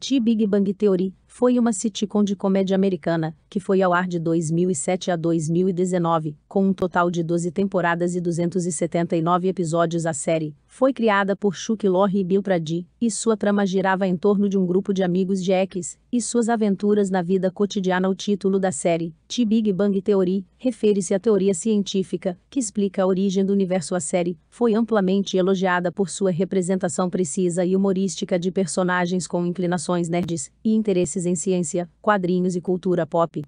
The Big Bang Theory foi uma sitcom de comédia americana que foi ao ar de 2007 a 2019, com um total de 12 temporadas e 279 episódios. A série foi criada por Chuck Lorre e Bill Prady, e sua trama girava em torno de um grupo de amigos de X, e suas aventuras na vida cotidiana. O título da série, The Big Bang Theory, refere-se à teoria científica que explica a origem do universo. A série foi amplamente elogiada por sua representação precisa e humorística de personagens com inclinações nerds e interesses em ciência, quadrinhos e cultura pop.